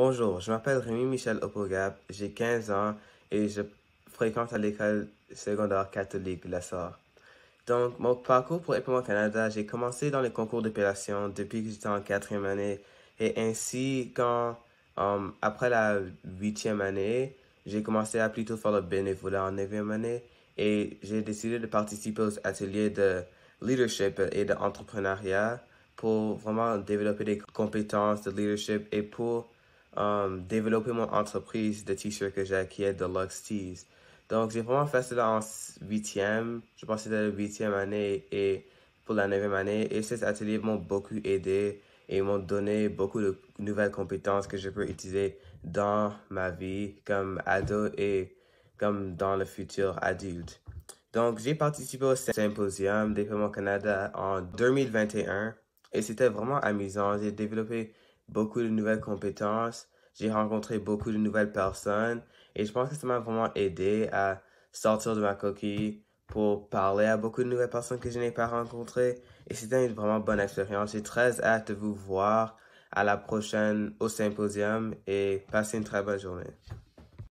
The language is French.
Bonjour, je m'appelle Rémi Michel Opogap, j'ai 15 ans et je fréquente à l'école secondaire catholique La SOR. Donc, mon parcours pour au Canada, j'ai commencé dans les concours d'épellation depuis que j'étais en quatrième année. Et ainsi, quand, euh, après la huitième année, j'ai commencé à plutôt faire le bénévolat en neuvième année et j'ai décidé de participer aux ateliers de leadership et d'entrepreneuriat pour vraiment développer des compétences de leadership et pour Um, développer mon entreprise de t-shirt que j'ai qui est Deluxe Tees. Donc, j'ai vraiment fait cela en huitième. Je pense que c'était la huitième année et pour la neuvième année. Et ces ateliers m'ont beaucoup aidé et m'ont donné beaucoup de nouvelles compétences que je peux utiliser dans ma vie comme ado et comme dans le futur adulte. Donc, j'ai participé au symposium des Canada en 2021 et c'était vraiment amusant. J'ai développé beaucoup de nouvelles compétences j'ai rencontré beaucoup de nouvelles personnes et je pense que ça m'a vraiment aidé à sortir de ma coquille pour parler à beaucoup de nouvelles personnes que je n'ai pas rencontrées. Et c'était une vraiment bonne expérience. J'ai très hâte de vous voir à la prochaine au symposium et passez une très bonne journée.